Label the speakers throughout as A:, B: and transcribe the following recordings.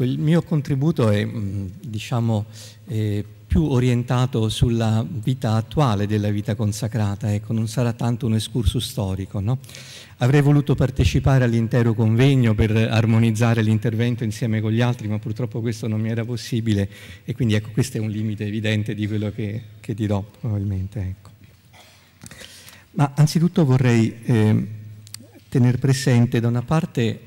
A: Il mio contributo è mm, diciamo, eh, più orientato sulla vita attuale della vita consacrata, ecco, non sarà tanto un escurso storico. No? Avrei voluto partecipare all'intero convegno per armonizzare l'intervento insieme con gli altri, ma purtroppo questo non mi era possibile e quindi ecco, questo è un limite evidente di quello che, che dirò probabilmente. Ecco. Ma anzitutto vorrei eh, tenere presente da una parte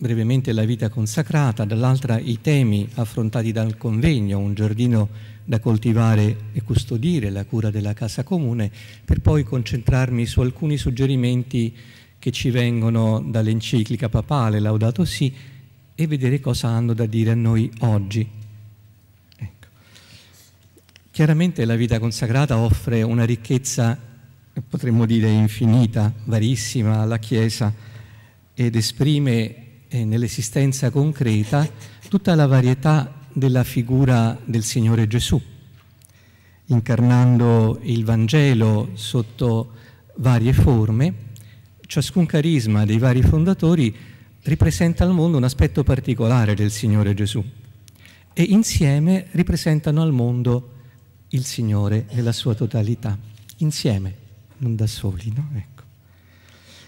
A: brevemente la vita consacrata, dall'altra i temi affrontati dal convegno, un giardino da coltivare e custodire, la cura della casa comune, per poi concentrarmi su alcuni suggerimenti che ci vengono dall'enciclica papale Laudato sì, e vedere cosa hanno da dire a noi oggi. Ecco. Chiaramente la vita consacrata offre una ricchezza, potremmo dire infinita, varissima alla Chiesa ed esprime eh, nell'esistenza concreta tutta la varietà della figura del Signore Gesù, incarnando il Vangelo sotto varie forme. Ciascun carisma dei vari fondatori ripresenta al mondo un aspetto particolare del Signore Gesù e insieme ripresentano al mondo il Signore nella sua totalità, insieme, non da soli. No? Ecco.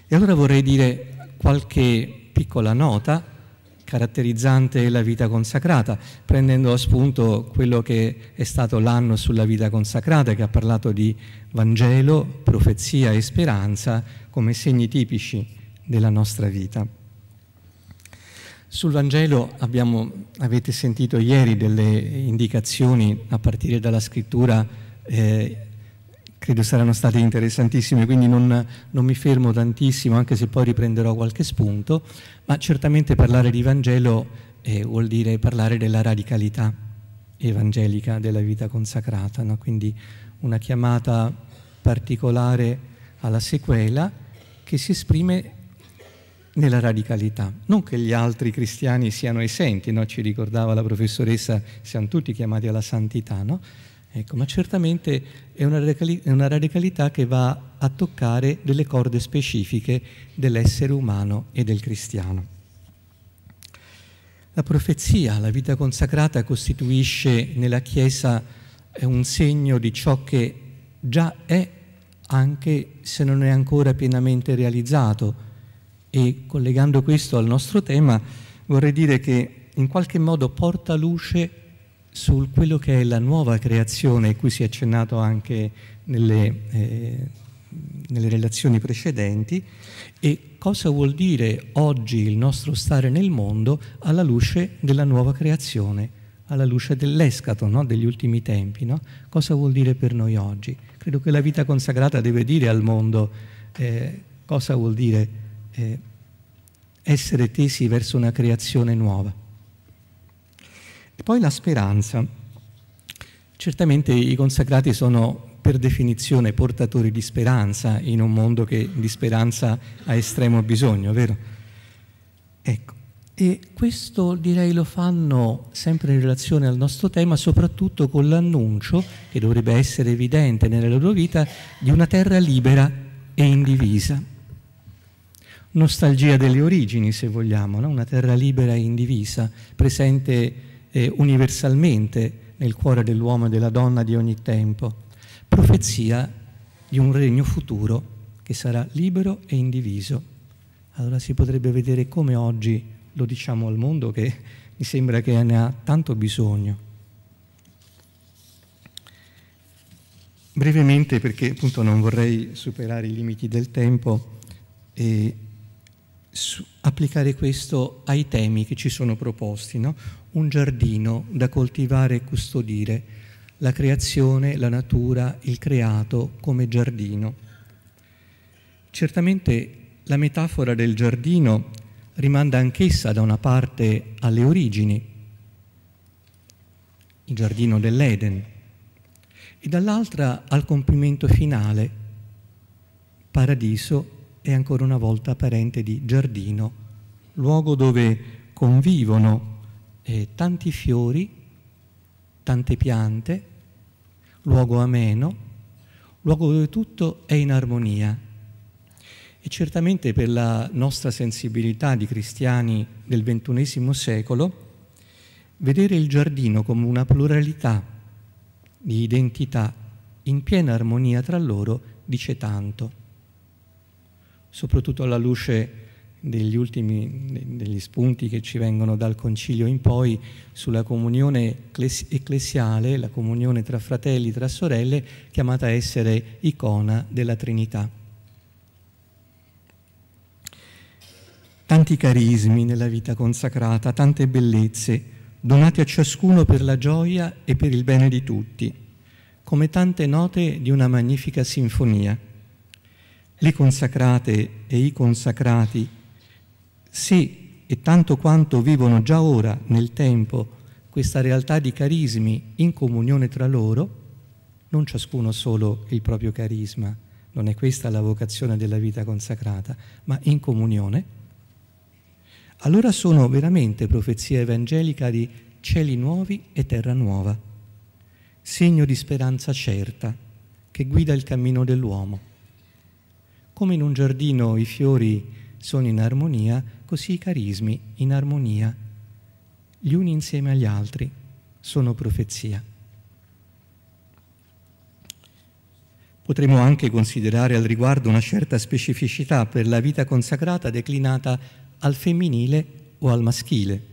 A: E allora vorrei dire qualche piccola nota caratterizzante la vita consacrata, prendendo a spunto quello che è stato l'anno sulla vita consacrata, che ha parlato di Vangelo, profezia e speranza come segni tipici della nostra vita. Sul Vangelo abbiamo, avete sentito ieri delle indicazioni a partire dalla scrittura eh, credo saranno state interessantissime, quindi non, non, mi fermo tantissimo, anche se poi riprenderò qualche spunto, ma certamente parlare di Vangelo eh, vuol dire parlare della radicalità evangelica della vita consacrata, no? quindi una chiamata particolare alla sequela che si esprime nella radicalità. Non che gli altri cristiani siano esenti, no? ci ricordava la professoressa, siamo tutti chiamati alla santità, no? Ecco, ma certamente è una, radicali una, radicalità che va a toccare delle corde specifiche dell'essere umano e del cristiano. La profezia, la vita consacrata, costituisce nella Chiesa eh, un segno di ciò che già è, anche se non è ancora pienamente realizzato. E collegando questo al nostro tema, vorrei dire che in qualche modo porta luce su quello che è la nuova creazione, cui si è accennato anche nelle, eh, nelle relazioni precedenti, e cosa vuol dire oggi il nostro stare nel mondo alla luce della nuova creazione, alla luce dell'escato no? degli ultimi tempi. No? Cosa vuol dire per noi oggi? Credo che la vita consacrata deve dire al mondo eh, cosa vuol dire eh, essere tesi verso una creazione nuova. E poi la speranza. Certamente i consacrati sono per definizione portatori di speranza in un mondo che di speranza ha estremo bisogno, vero? Ecco, e questo direi lo fanno sempre in relazione al nostro tema, soprattutto con l'annuncio, che dovrebbe essere evidente nella loro vita, di una terra libera e indivisa. Nostalgia delle origini, se vogliamo, no? una terra libera e indivisa, presente eh, universalmente nel cuore dell'uomo e della donna di ogni tempo, profezia di un regno futuro che sarà libero e indiviso. Allora si potrebbe vedere come oggi lo diciamo al mondo che mi sembra che ne ha tanto bisogno. Brevemente, perché appunto non vorrei superare i limiti del tempo, e applicare questo ai temi che ci sono proposti. No? un giardino da coltivare e custodire, la creazione, la natura, il creato come giardino. Certamente la metafora del giardino rimanda anch'essa da una parte alle origini, il giardino dell'Eden, e dall'altra al compimento finale, paradiso è ancora una volta parente di giardino, luogo dove convivono eh, tanti fiori, tante piante, luogo ameno, luogo dove tutto è in armonia. E certamente per la nostra sensibilità di cristiani del XXI secolo, vedere il giardino come una pluralità di identità in piena armonia tra loro dice tanto, soprattutto alla luce degli ultimi degli spunti che ci vengono dal concilio in poi sulla comunione ecclesiale, la comunione tra fratelli, tra sorelle, chiamata a essere icona della Trinità. Tanti carismi nella vita consacrata, tante bellezze, donate a ciascuno per la gioia e per il bene di tutti, come tante note di una magnifica sinfonia. Le consacrate e i consacrati sì, e tanto quanto vivono già ora nel tempo questa realtà di carismi in comunione tra loro, non ciascuno solo il proprio carisma, non è questa la vocazione della vita consacrata, ma in comunione, allora sono veramente profezia evangelica di cieli nuovi e terra nuova, segno di speranza certa che guida il cammino dell'uomo. Come in un giardino i fiori sono in armonia, così i carismi in armonia, gli uni insieme agli altri, sono profezia. Potremmo anche considerare al riguardo una certa specificità per la vita consacrata declinata al femminile o al maschile.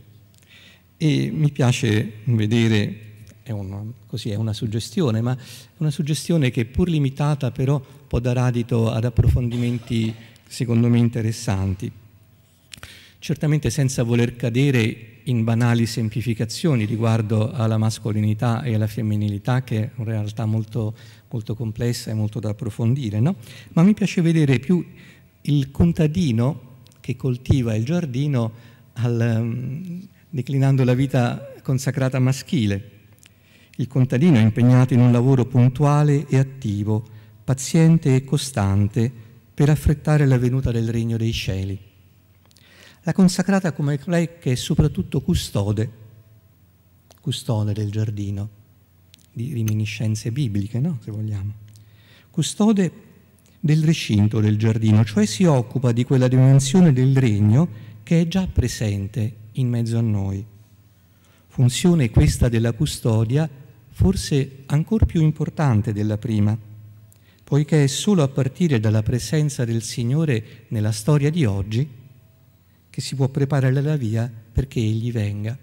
A: E mi piace vedere, è, un, così, è una suggestione, ma una suggestione che pur limitata però può dar adito ad approfondimenti secondo me interessanti. Certamente senza voler cadere in banali semplificazioni riguardo alla mascolinità e alla femminilità, che è una realtà molto, molto complessa e molto da approfondire, no? ma mi piace vedere più il contadino che coltiva il giardino al, mm, declinando la vita consacrata maschile. Il contadino è impegnato in un lavoro puntuale e attivo, paziente e costante, per affrettare la venuta del Regno dei Cieli. La consacrata come lei che è soprattutto custode, custode del giardino, di riminiscenze bibliche, no? se vogliamo, custode del recinto del giardino, cioè si occupa di quella dimensione del regno che è già presente in mezzo a noi. Funzione questa della custodia forse ancora più importante della prima, poiché è solo a partire dalla presenza del Signore nella storia di oggi che si può preparare la via perché Egli venga.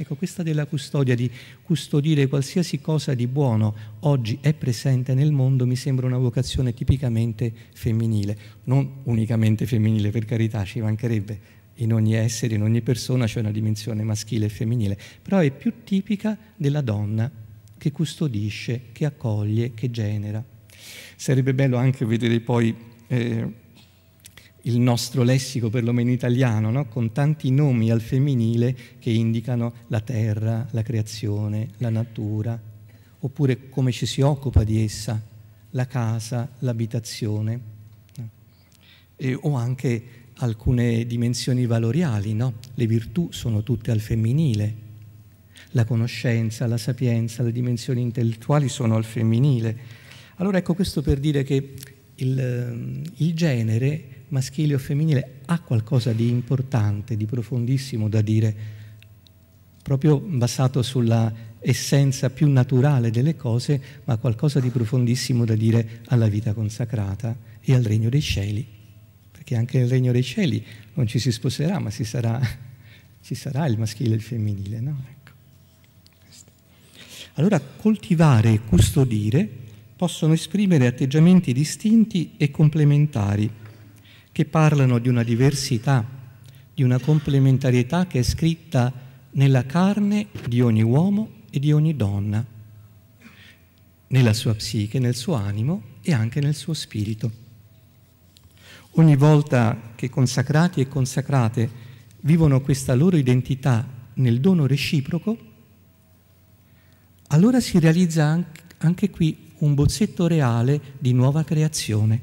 A: Ecco, questa della custodia, di custodire qualsiasi cosa di buono oggi è presente nel mondo, mi sembra una vocazione tipicamente femminile, non unicamente femminile, per carità, ci mancherebbe. In ogni essere, in ogni persona c'è una dimensione maschile e femminile, però è più tipica della donna che custodisce, che accoglie, che genera. Sarebbe bello anche vedere poi eh, il nostro lessico, perlomeno italiano, no? con tanti nomi al femminile che indicano la terra, la creazione, la natura, oppure come ci si occupa di essa, la casa, l'abitazione, eh, o anche alcune dimensioni valoriali, no? le virtù sono tutte al femminile, la conoscenza, la sapienza, le dimensioni intellettuali sono al femminile allora ecco questo per dire che il, ehm, il genere maschile o femminile ha qualcosa di importante, di profondissimo da dire, proprio basato sulla essenza più naturale delle cose, ma qualcosa di profondissimo da dire alla vita consacrata e al regno dei cieli, perché anche nel regno dei cieli non ci si sposerà, ma sarà, ci sarà il maschile e il femminile. No? Ecco. Allora coltivare e custodire possono esprimere atteggiamenti distinti e complementari, che parlano di una diversità, di una complementarietà che è scritta nella carne di ogni uomo e di ogni donna, nella sua psiche, nel suo animo e anche nel suo spirito. Ogni volta che consacrati e consacrate vivono questa loro identità nel dono reciproco, allora si realizza anche qui un bozzetto reale di nuova creazione,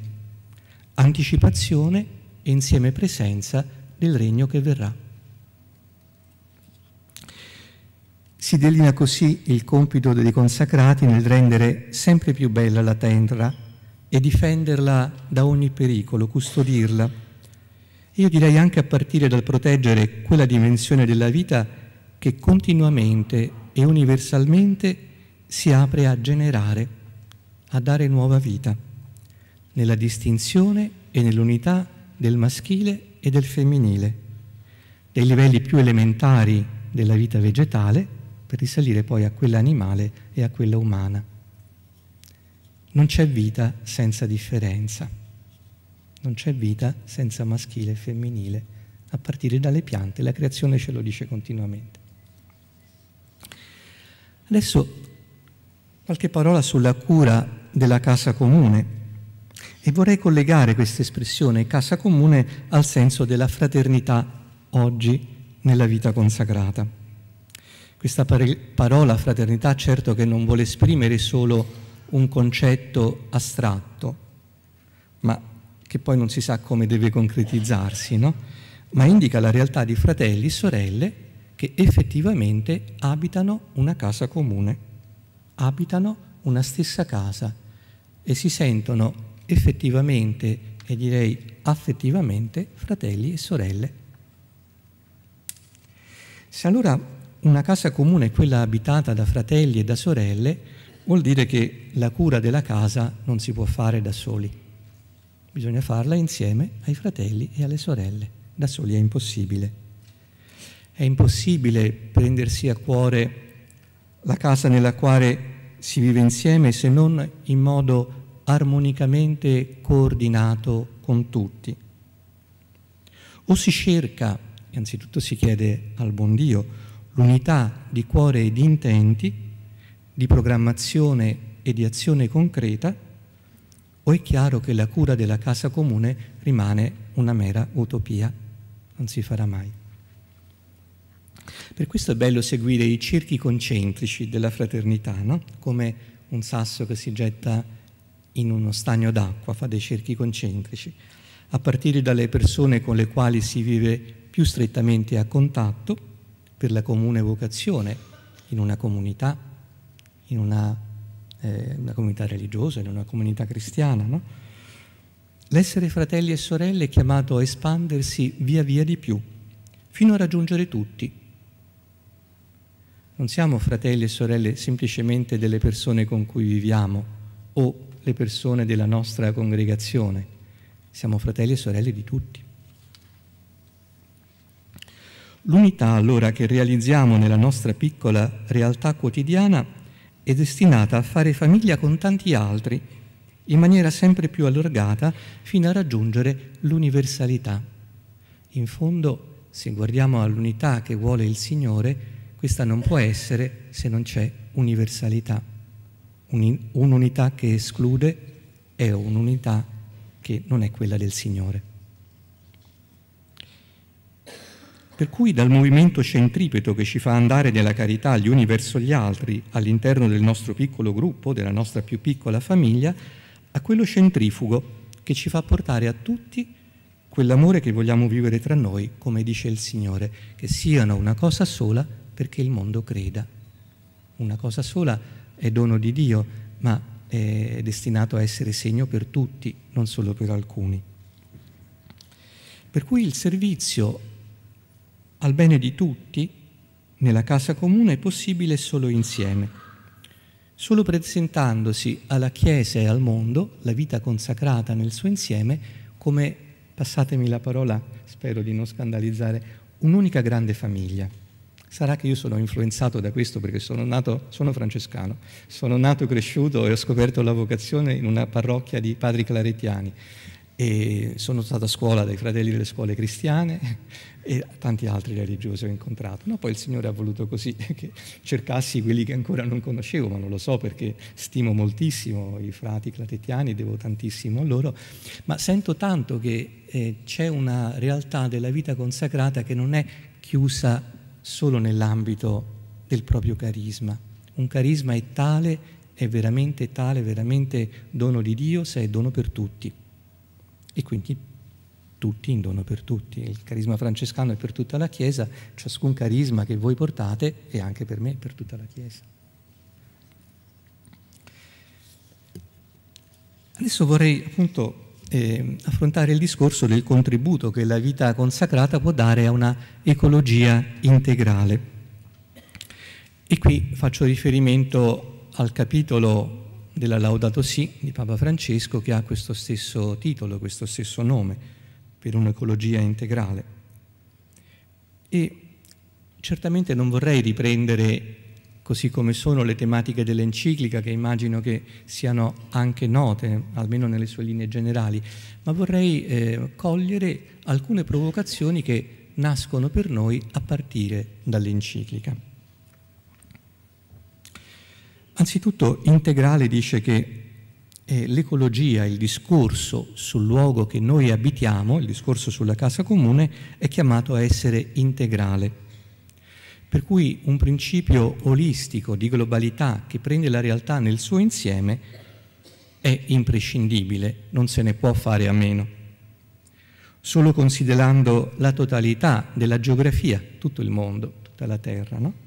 A: anticipazione e insieme presenza del regno che verrà. Si delinea così il compito dei consacrati nel rendere sempre più bella la terra e difenderla da ogni pericolo, custodirla. Io direi anche a partire dal proteggere quella dimensione della vita che continuamente e universalmente si apre a generare a dare nuova vita, nella distinzione e nell'unità del maschile e del femminile, dei livelli più elementari della vita vegetale, per risalire poi a quella animale e a quella umana. Non c'è vita senza differenza, non c'è vita senza maschile e femminile, a partire dalle piante, la creazione ce lo dice continuamente. Adesso qualche parola sulla cura della casa comune. E vorrei collegare questa espressione casa comune al senso della fraternità oggi nella vita consacrata. Questa parola fraternità certo che non vuole esprimere solo un concetto astratto, ma che poi non si sa come deve concretizzarsi, no? ma indica la realtà di fratelli e sorelle che effettivamente abitano una casa comune, abitano una stessa casa e si sentono effettivamente e direi affettivamente fratelli e sorelle. Se allora una casa comune è quella abitata da fratelli e da sorelle, vuol dire che la cura della casa non si può fare da soli. Bisogna farla insieme ai fratelli e alle sorelle. Da soli è impossibile. È impossibile prendersi a cuore la casa nella quale si vive insieme se non in modo armonicamente coordinato con tutti. O si cerca, innanzitutto si chiede al buon Dio, l'unità di cuore e di intenti, di programmazione e di azione concreta, o è chiaro che la cura della casa comune rimane una mera utopia, non si farà mai. Per questo è bello seguire i cerchi concentrici della fraternità, no? come un sasso che si getta in uno stagno d'acqua, fa dei cerchi concentrici, a partire dalle persone con le quali si vive più strettamente a contatto per la comune vocazione in una comunità, in una, eh, una comunità religiosa, in una comunità cristiana. No? L'essere fratelli e sorelle è chiamato a espandersi via via di più, fino a raggiungere tutti non siamo fratelli e sorelle semplicemente delle persone con cui viviamo o le persone della nostra congregazione, siamo fratelli e sorelle di tutti. L'unità allora che realizziamo nella nostra piccola realtà quotidiana è destinata a fare famiglia con tanti altri in maniera sempre più allargata fino a raggiungere l'universalità. In fondo, se guardiamo all'unità che vuole il Signore, questa non può essere se non c'è universalità. Un'unità che esclude è un'unità che non è quella del Signore. Per cui dal movimento centripeto che ci fa andare nella carità gli uni verso gli altri all'interno del nostro piccolo gruppo, della nostra più piccola famiglia, a quello centrifugo che ci fa portare a tutti quell'amore che vogliamo vivere tra noi, come dice il Signore, che siano una cosa sola perché il mondo creda. Una cosa sola è dono di Dio, ma è destinato a essere segno per tutti, non solo per alcuni. Per cui il servizio al bene di tutti nella casa comune è possibile solo insieme. Solo presentandosi alla Chiesa e al mondo, la vita consacrata nel suo insieme, come, passatemi la parola, spero di non scandalizzare, un'unica grande famiglia. Sarà che io sono influenzato da questo perché sono nato, sono francescano, sono nato e cresciuto e ho scoperto la vocazione in una parrocchia di padri claretiani e sono stato a scuola dai fratelli delle scuole cristiane e tanti altri religiosi ho incontrato. No, poi il Signore ha voluto così che cercassi quelli che ancora non conoscevo, ma non lo so perché stimo moltissimo i frati claretiani, devo tantissimo a loro, ma sento tanto che eh, c'è una realtà della vita consacrata che non è chiusa solo nell'ambito del proprio carisma. Un carisma è tale, è veramente tale, veramente dono di Dio se è dono per tutti. E quindi tutti in dono per tutti. Il carisma francescano è per tutta la Chiesa, ciascun carisma che voi portate è anche per me, per tutta la Chiesa. Adesso vorrei appunto eh, affrontare il discorso del contributo che la vita consacrata può dare a una ecologia integrale. E qui faccio riferimento al capitolo della Laudato Si di Papa Francesco che ha questo stesso titolo, questo stesso nome per un'ecologia integrale. E certamente non vorrei riprendere così come sono le tematiche dell'enciclica che immagino che siano anche note, almeno nelle sue linee generali, ma vorrei eh, cogliere alcune provocazioni che nascono per noi a partire dall'enciclica. Anzitutto Integrale dice che eh, l'ecologia, il discorso sul luogo che noi abitiamo, il discorso sulla casa comune, è chiamato a essere integrale per cui un principio olistico di globalità che prende la realtà nel suo insieme è imprescindibile, non se ne può fare a meno. Solo considerando la totalità della geografia, tutto il mondo, tutta la Terra, no?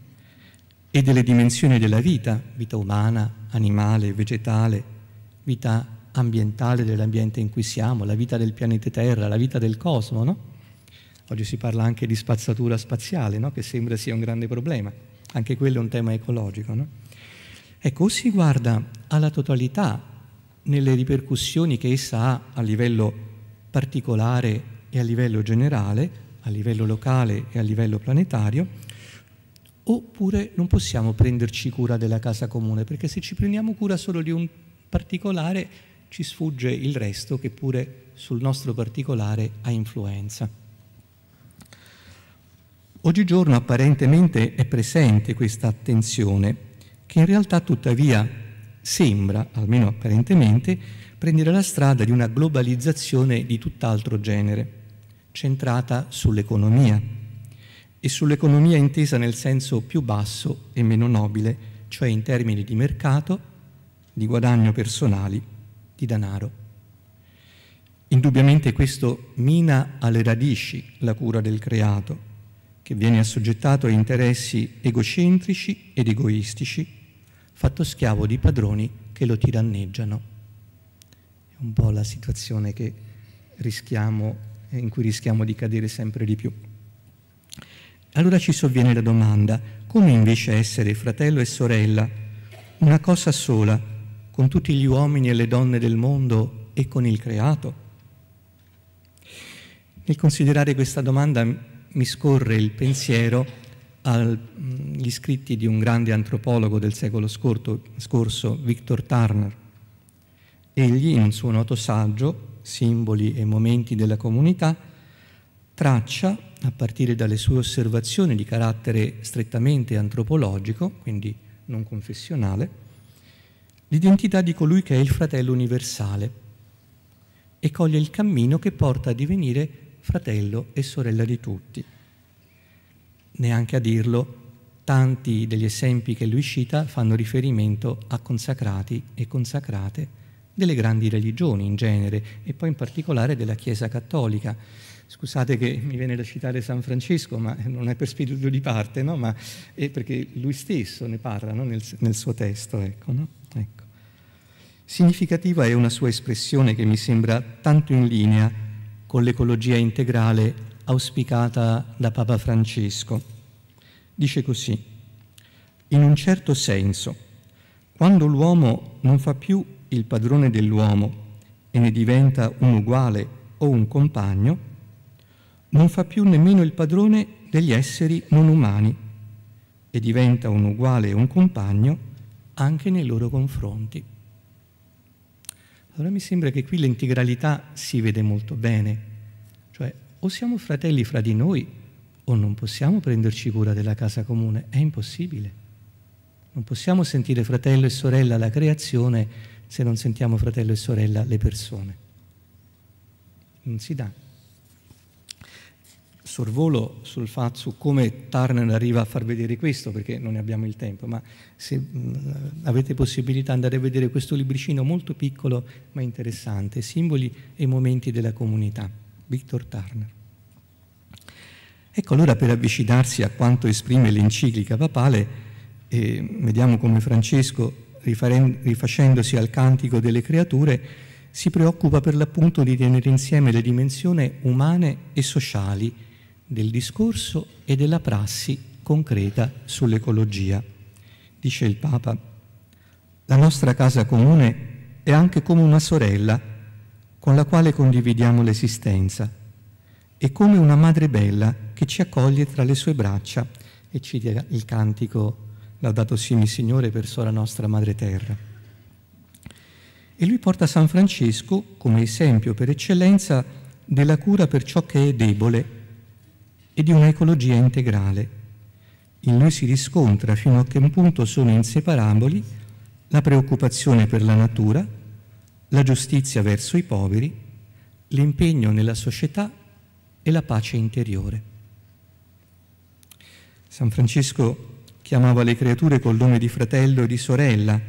A: e delle dimensioni della vita, vita umana, animale, vegetale, vita ambientale dell'ambiente in cui siamo, la vita del pianeta Terra, la vita del cosmo, no? Oggi si parla anche di spazzatura spaziale, no? che sembra sia un grande problema. Anche quello è un tema ecologico. No? Ecco, o si guarda alla totalità nelle ripercussioni che essa ha a livello particolare e a livello generale, a livello locale e a livello planetario, oppure non possiamo prenderci cura della casa comune, perché se ci prendiamo cura solo di un particolare ci sfugge il resto che pure sul nostro particolare ha influenza. Oggigiorno apparentemente è presente questa attenzione, che in realtà tuttavia sembra, almeno apparentemente, prendere la strada di una globalizzazione di tutt'altro genere, centrata sull'economia e sull'economia intesa nel senso più basso e meno nobile, cioè in termini di mercato, di guadagno personali, di denaro. Indubbiamente questo mina alle radici la cura del creato che viene assoggettato a interessi egocentrici ed egoistici, fatto schiavo di padroni che lo tiranneggiano. È un po' la situazione rischiamo, eh, in cui rischiamo di cadere sempre di più. Allora ci sovviene la domanda, come invece essere fratello e sorella, una cosa sola, con tutti gli uomini e le donne del mondo e con il creato? Nel considerare questa domanda mi scorre il pensiero agli scritti di un grande antropologo del secolo scorto, scorso, Victor Turner. Egli, in un suo noto saggio, Simboli e momenti della comunità, traccia, a partire dalle sue osservazioni di carattere strettamente antropologico, quindi non confessionale, l'identità di colui che è il fratello universale e coglie il cammino che porta a divenire fratello e sorella di tutti. Neanche a dirlo, tanti degli esempi che lui cita fanno riferimento a consacrati e consacrate delle grandi religioni in genere e poi in particolare della Chiesa cattolica. Scusate che mi viene da citare San Francesco, ma non è per spirito di parte, no? ma è perché lui stesso ne parla no? nel, nel, suo testo. Ecco, no? ecco. Significativa è una sua espressione che mi sembra tanto in linea con l'ecologia integrale auspicata da Papa Francesco. Dice così, in un certo senso, quando l'uomo non fa più il padrone dell'uomo e ne diventa un uguale o un compagno, non fa più nemmeno il padrone degli esseri non umani e diventa un uguale e un compagno anche nei loro confronti. Allora mi sembra che qui l'integralità si vede molto bene, cioè o siamo fratelli fra di noi o non possiamo prenderci cura della casa comune, è impossibile. Non possiamo sentire fratello e sorella la creazione se non sentiamo fratello e sorella le persone. Non si dà sorvolo sul fatto su come Turner arriva a far vedere questo, perché non ne abbiamo il tempo, ma se mh, avete possibilità andare a vedere questo libricino molto piccolo ma interessante, Simboli e momenti della comunità, Victor Turner. Ecco allora per avvicinarsi a quanto esprime l'enciclica papale, eh, vediamo come Francesco, rifacendosi al cantico delle creature, si preoccupa per l'appunto di tenere insieme le dimensioni umane e sociali del discorso e della prassi concreta sull'ecologia. Dice il Papa, la nostra casa comune è anche come una sorella con la quale condividiamo l'esistenza, è come una madre bella che ci accoglie tra le sue braccia e cita il cantico Laudato Simi Signore per Sora Nostra Madre Terra. E lui porta San Francesco come esempio per eccellenza della cura per ciò che è debole e di un'ecologia integrale. In lui si riscontra fino a che punto sono inseparabili la preoccupazione per la natura, la giustizia verso i poveri, l'impegno nella società e la pace interiore. San Francesco chiamava le creature col nome di fratello e di sorella,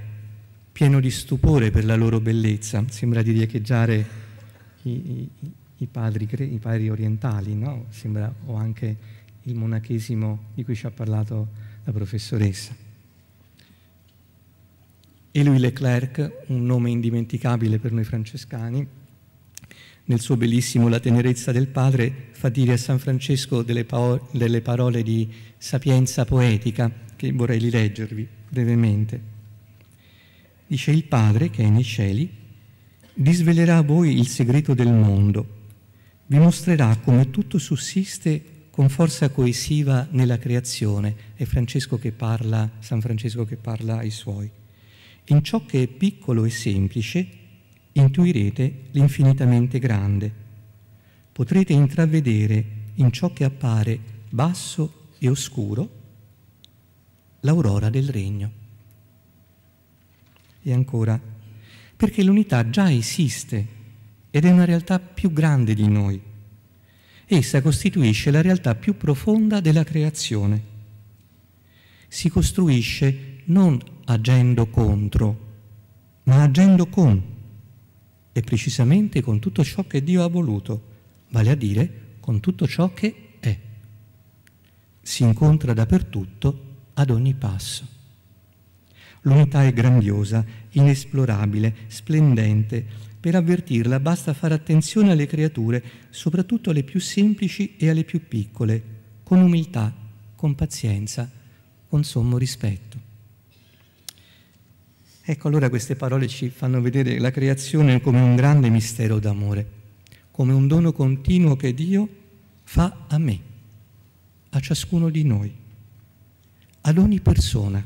A: pieno di stupore per la loro bellezza, sembra di riecheggiare i, i, i padri, i padri orientali, no? Sembra, o anche il monachesimo di cui ci ha parlato la professoressa. E lui Leclerc, un nome indimenticabile per noi francescani, nel suo bellissimo La tenerezza del padre fa dire a San Francesco delle, paole, delle parole di sapienza poetica che vorrei rileggervi brevemente. Dice il padre che è nei cieli, disvelerà a voi il segreto del mondo vi mostrerà come tutto sussiste con forza coesiva nella creazione, è Francesco che parla, San Francesco che parla ai suoi. In ciò che è piccolo e semplice intuirete l'infinitamente grande. Potrete intravedere in ciò che appare basso e oscuro l'aurora del regno. E ancora, perché l'unità già esiste ed è una realtà più grande di noi. Essa costituisce la realtà più profonda della creazione. Si costruisce non agendo contro, ma agendo con, e precisamente con tutto ciò che Dio ha voluto, vale a dire con tutto ciò che è. Si incontra dappertutto, ad ogni passo. L'unità è grandiosa, inesplorabile, splendente, per avvertirla basta fare attenzione alle creature, soprattutto alle più semplici e alle più piccole, con umiltà, con pazienza, con sommo rispetto. Ecco allora queste parole ci fanno vedere la creazione come un grande mistero d'amore, come un dono continuo che Dio fa a me, a ciascuno di noi, ad ogni persona,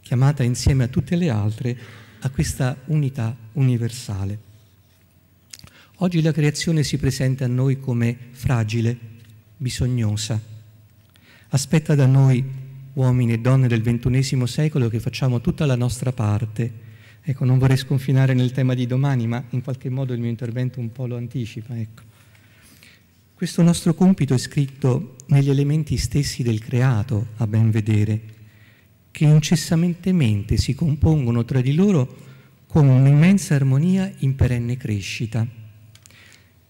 A: chiamata insieme a tutte le altre a questa unità universale. Oggi la creazione si presenta a noi come fragile, bisognosa. Aspetta da noi, uomini e donne del XXI secolo, che facciamo tutta la nostra parte. Ecco, non vorrei sconfinare nel tema di domani, ma in qualche modo il mio intervento un po' lo anticipa. Ecco. Questo nostro compito è scritto negli elementi stessi del creato, a ben vedere che incessantemente si compongono tra di loro con un'immensa armonia in perenne crescita.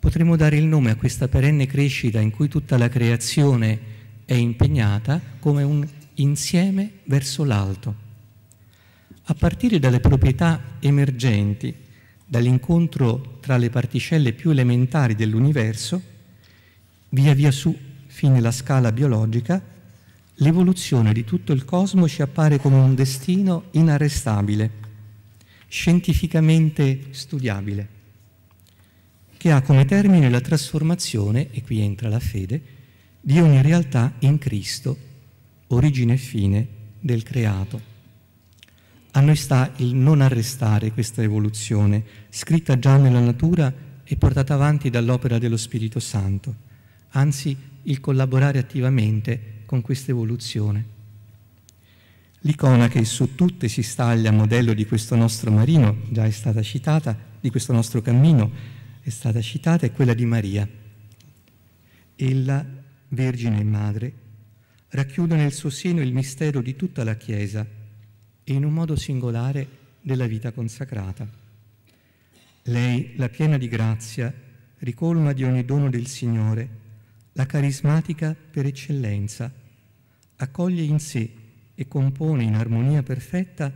A: Potremmo dare il nome a questa perenne crescita in cui tutta la creazione è impegnata come un insieme verso l'alto. A partire dalle proprietà emergenti, dall'incontro tra le particelle più elementari dell'universo, via via su, fine la scala biologica, l'evoluzione di tutto il cosmo ci appare come un destino inarrestabile, scientificamente studiabile, che ha come termine la trasformazione, e qui entra la fede, di ogni realtà in Cristo, origine e fine del creato. A noi sta il non arrestare questa evoluzione, scritta già nella natura e portata avanti dall'opera dello Spirito Santo, anzi il collaborare attivamente con questa evoluzione. L'icona che su tutte si staglia a modello di questo nostro marino, già è stata citata, di questo nostro cammino è stata citata, è quella di Maria. Ella, Vergine e Madre, racchiude nel suo seno il mistero di tutta la Chiesa e in un modo singolare della vita consacrata. Lei, la piena di grazia, ricolma di ogni dono del Signore, la carismatica per eccellenza, accoglie in sé e compone in armonia perfetta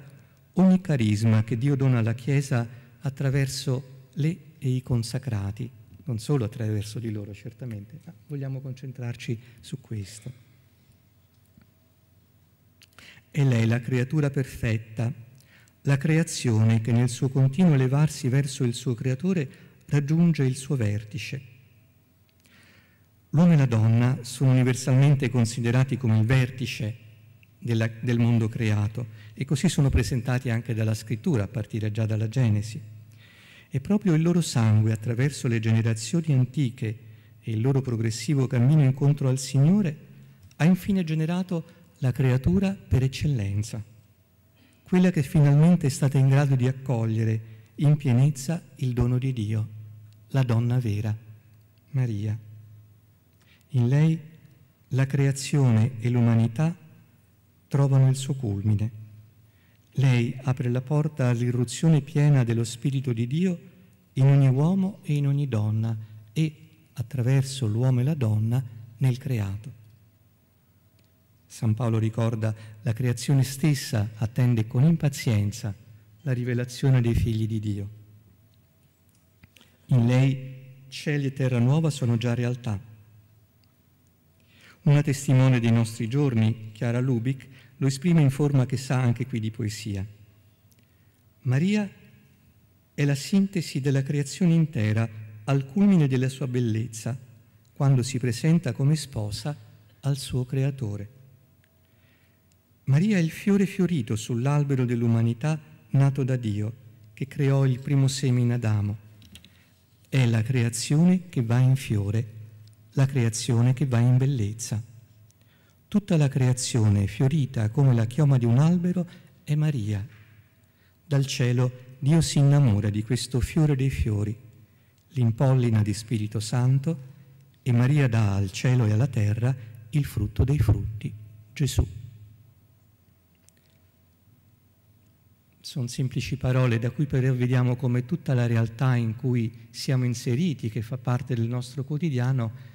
A: ogni carisma che Dio dona alla Chiesa attraverso le e i consacrati, non solo attraverso di loro certamente, ma vogliamo concentrarci su questo. È lei la creatura perfetta, la creazione che nel suo continuo elevarsi verso il suo creatore raggiunge il suo vertice L'uomo e la donna sono universalmente considerati come il vertice della, del mondo creato e così sono presentati anche dalla scrittura, a partire già dalla Genesi. E proprio il loro sangue, attraverso le generazioni antiche e il loro progressivo cammino incontro al Signore, ha infine generato la creatura per eccellenza, quella che finalmente è stata in grado di accogliere in pienezza il dono di Dio, la donna vera, Maria. In lei la creazione e l'umanità trovano il suo culmine. Lei apre la porta all'irruzione piena dello Spirito di Dio in ogni uomo e in ogni donna e, attraverso l'uomo e la donna, nel creato. San Paolo ricorda la creazione stessa attende con impazienza la rivelazione dei figli di Dio. In lei cieli e terra nuova sono già realtà. Una testimone dei nostri giorni, Chiara Lubic, lo esprime in forma che sa anche qui di poesia. Maria è la sintesi della creazione intera al culmine della sua bellezza, quando si presenta come sposa al suo creatore. Maria è il fiore fiorito sull'albero dell'umanità nato da Dio, che creò il primo seme in Adamo. È la creazione che va in fiore la creazione che va in bellezza. Tutta la creazione, fiorita come la chioma di un albero, è Maria. Dal cielo Dio si innamora di questo fiore dei fiori, l'impollina di Spirito Santo e Maria dà al cielo e alla terra il frutto dei frutti, Gesù. Sono semplici parole da cui però vediamo come tutta la realtà in cui siamo inseriti, che fa parte del nostro quotidiano,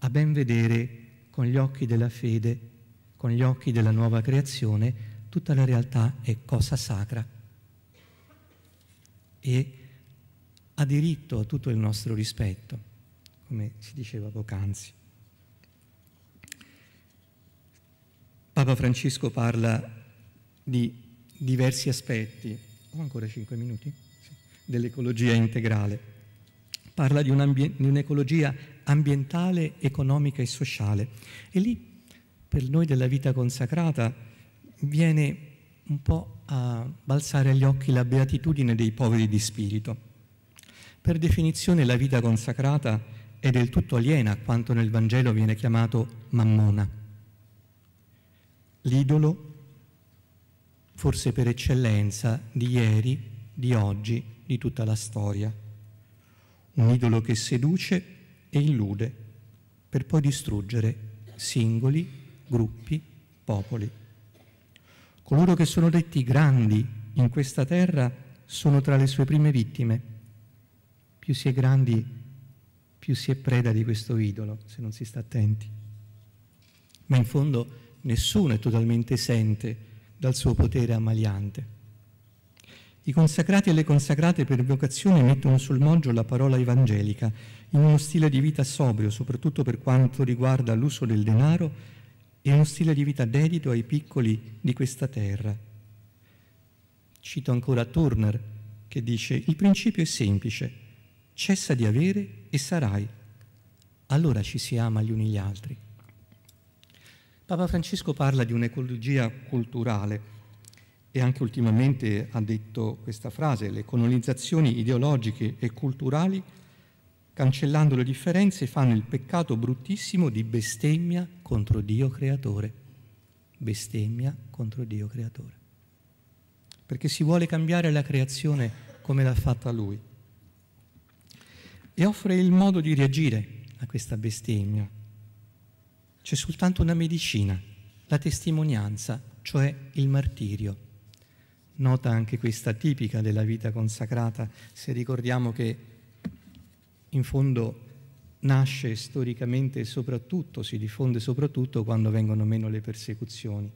A: a ben vedere con gli occhi della fede, con gli occhi della nuova creazione, tutta la realtà è cosa sacra e ha diritto a tutto il nostro rispetto, come si diceva poc'anzi. Papa Francesco parla di diversi aspetti, ho ancora cinque minuti, sì. dell'ecologia integrale parla di, un'ecologia ambien- un ambientale, economica e sociale. E lì, per noi della vita consacrata, viene un po' a balzare agli occhi la beatitudine dei poveri di spirito. Per definizione la vita consacrata è del tutto aliena a quanto nel Vangelo viene chiamato mammona. L'idolo, forse per eccellenza, di ieri, di oggi, di tutta la storia un idolo che seduce e illude per poi distruggere singoli, gruppi, popoli. Coloro che sono detti grandi in questa terra sono tra le sue prime vittime. Più si è grandi, più si è preda di questo idolo, se non si sta attenti. Ma in fondo nessuno è totalmente esente dal suo potere ammaliante. I consacrati e le consacrate per vocazione mettono sul moggio la parola evangelica in uno stile di vita sobrio, soprattutto per quanto riguarda l'uso del denaro e uno stile di vita dedito ai piccoli di questa terra. Cito ancora Turner che dice il principio è semplice, cessa di avere e sarai, allora ci si ama gli uni gli altri. Papa Francesco parla di un'ecologia culturale e anche ultimamente ha detto questa frase, le colonizzazioni ideologiche e culturali, cancellando le differenze, fanno il peccato bruttissimo di bestemmia contro Dio creatore. Bestemmia contro Dio creatore. Perché si vuole cambiare la creazione come l'ha fatta lui. E offre il modo di reagire a questa bestemmia. C'è soltanto una medicina, la testimonianza, cioè il martirio nota anche questa tipica della vita consacrata, se ricordiamo che in fondo nasce storicamente soprattutto, si diffonde soprattutto quando vengono meno le persecuzioni.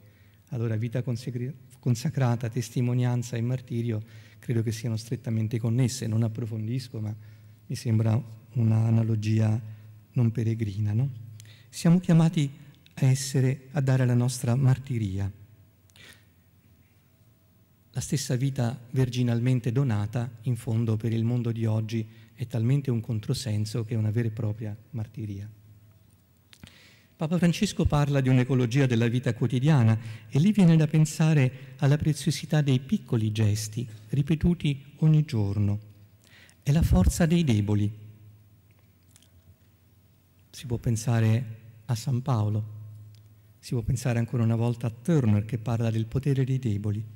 A: Allora vita consacrata, testimonianza e martirio credo che siano strettamente connesse, non approfondisco, ma mi sembra un'analogia non peregrina. No? Siamo chiamati a essere, a dare la nostra martiria la stessa vita verginalmente donata, in fondo per il mondo di oggi, è talmente un controsenso che è una vera e propria martiria. Papa Francesco parla di un'ecologia della vita quotidiana e lì viene da pensare alla preziosità dei piccoli gesti ripetuti ogni giorno. È la forza dei deboli. Si può pensare a San Paolo, si può pensare ancora una volta a Turner che parla del potere dei deboli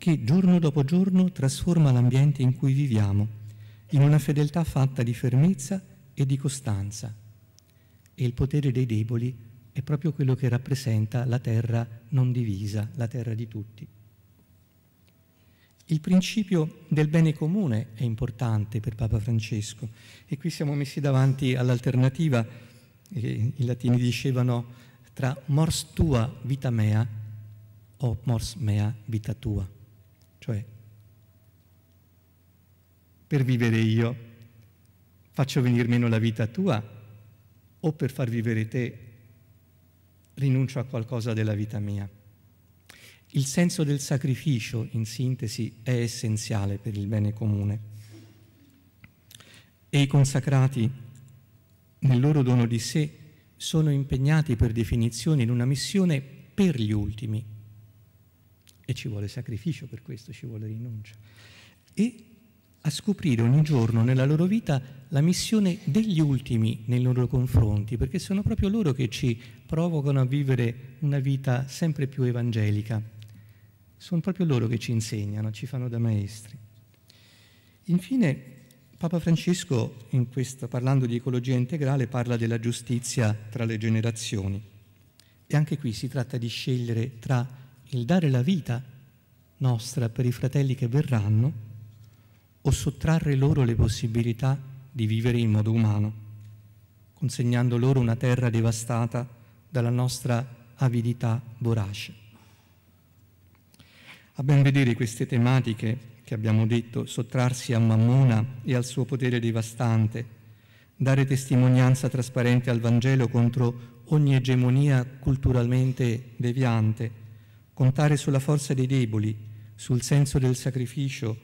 A: che giorno dopo giorno trasforma l'ambiente in cui viviamo, in una fedeltà fatta di fermezza e di costanza. E il potere dei deboli è proprio quello che rappresenta la terra non divisa, la terra di tutti. Il principio del bene comune è importante per Papa Francesco e qui siamo messi davanti all'alternativa i latini dicevano tra mors tua vita mea o mors mea vita tua. Cioè, per vivere io faccio venire meno la vita tua o per far vivere te rinuncio a qualcosa della vita mia? Il senso del sacrificio, in sintesi, è essenziale per il bene comune. E i consacrati, nel loro dono di sé, sono impegnati per definizione in una missione per gli ultimi, e ci vuole sacrificio per questo, ci vuole rinuncia. E a scoprire ogni giorno nella loro vita la missione degli ultimi nei loro confronti, perché sono proprio loro che ci provocano a vivere una vita sempre più evangelica. Sono proprio loro che ci insegnano, ci fanno da maestri. Infine, Papa Francesco, in questo, parlando di ecologia integrale, parla della giustizia tra le generazioni. E anche qui si tratta di scegliere tra il dare la vita nostra per i fratelli che verranno o sottrarre loro le possibilità di vivere in modo umano, consegnando loro una terra devastata dalla nostra avidità vorace. A ben vedere queste tematiche che abbiamo detto, sottrarsi a Mammona e al suo potere devastante, dare testimonianza trasparente al Vangelo contro ogni egemonia culturalmente deviante, contare sulla forza dei deboli, sul senso del sacrificio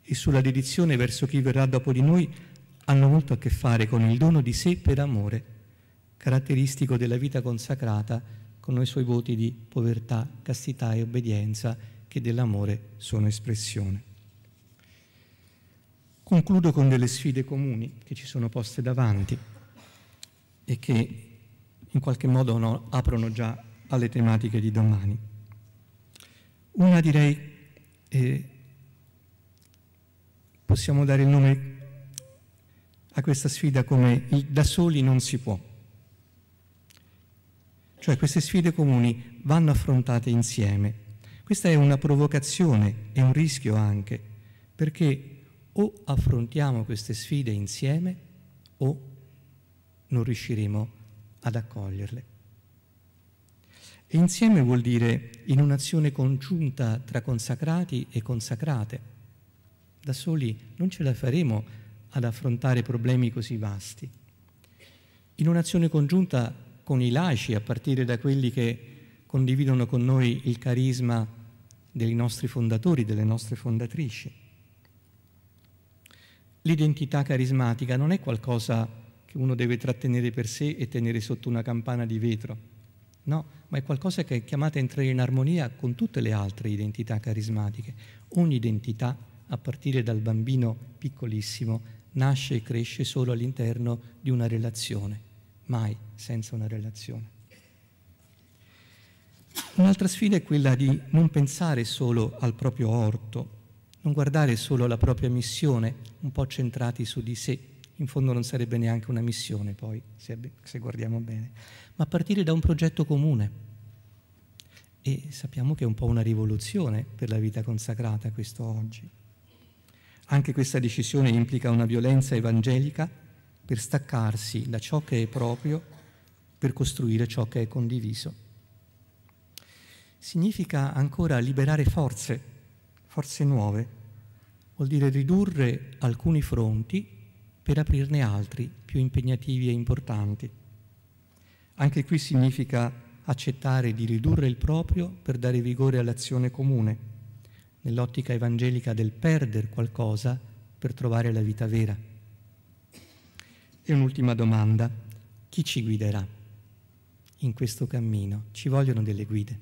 A: e sulla dedizione verso chi verrà dopo di noi hanno molto a che fare con il dono di sé per amore, caratteristico della vita consacrata con i suoi voti di povertà, castità e obbedienza che dell'amore sono espressione. Concludo con delle sfide comuni che ci sono poste davanti e che in qualche modo no, aprono già alle tematiche di domani. Una direi, eh, possiamo dare il nome a questa sfida come il da soli non si può. Cioè queste sfide comuni vanno affrontate insieme. Questa è una provocazione e un rischio anche, perché o affrontiamo queste sfide insieme o non riusciremo ad accoglierle. E insieme vuol dire in un'azione congiunta tra consacrati e consacrate. Da soli non ce la faremo ad affrontare problemi così vasti. In un'azione congiunta con i laici, a partire da quelli che condividono con noi il carisma dei nostri fondatori, delle nostre fondatrici. L'identità carismatica non è qualcosa che uno deve trattenere per sé e tenere sotto una campana di vetro No, ma è qualcosa che è chiamata a entrare in armonia con tutte le altre identità carismatiche. Ogni identità, a partire dal bambino piccolissimo, nasce e cresce solo all'interno di una relazione, mai senza una relazione. Un'altra sfida è quella di non pensare solo al proprio orto, non guardare solo alla propria missione, un po' centrati su di sé. In fondo non sarebbe neanche una missione poi, se, guardiamo bene ma partire da un progetto comune. E sappiamo che è un po' una rivoluzione per la vita consacrata questo oggi. Anche questa decisione implica una violenza evangelica per staccarsi da ciò che è proprio per costruire ciò che è condiviso. Significa ancora liberare forze, forze nuove, vuol dire ridurre alcuni fronti per aprirne altri più impegnativi e importanti. Anche qui significa accettare di ridurre il proprio per dare vigore all'azione comune, nell'ottica evangelica del perdere qualcosa per trovare la vita vera. E un'ultima domanda, chi ci guiderà in questo cammino? Ci vogliono delle guide.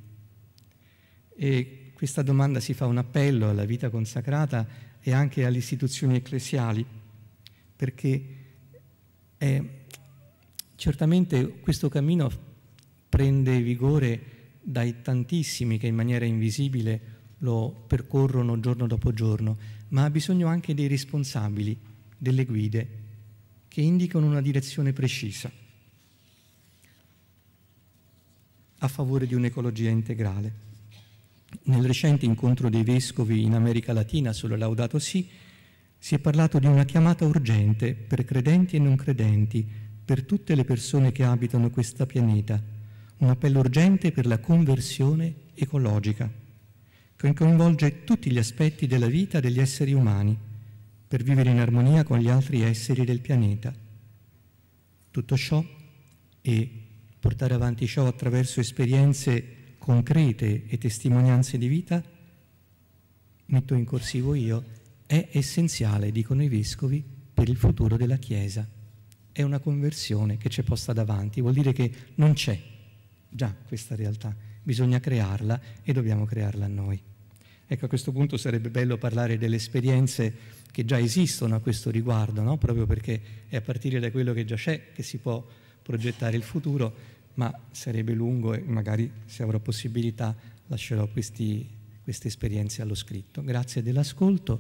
A: E questa domanda si fa un appello alla vita consacrata e anche alle istituzioni ecclesiali, perché è Certamente questo cammino prende vigore dai tantissimi che in maniera invisibile lo percorrono giorno dopo giorno, ma ha bisogno anche dei responsabili, delle guide, che indicano una direzione precisa a favore di un'ecologia integrale. Nel recente incontro dei vescovi in America Latina sul Laudato Si, si è parlato di una chiamata urgente per credenti e non credenti per tutte le persone che abitano questo pianeta, un appello urgente per la conversione ecologica, che coinvolge tutti gli aspetti della vita degli esseri umani, per vivere in armonia con gli altri esseri del pianeta. Tutto ciò e portare avanti ciò attraverso esperienze concrete e testimonianze di vita, metto in corsivo io, è essenziale, dicono i vescovi, per il futuro della Chiesa è una conversione che c'è posta davanti, vuol dire che non c'è già questa realtà, bisogna crearla e dobbiamo crearla noi. Ecco, a questo punto sarebbe bello parlare delle esperienze che già esistono a questo riguardo, no? proprio perché è a partire da quello che già c'è che si può progettare il futuro, ma sarebbe lungo e magari se avrò possibilità lascerò questi, queste esperienze allo scritto. Grazie dell'ascolto.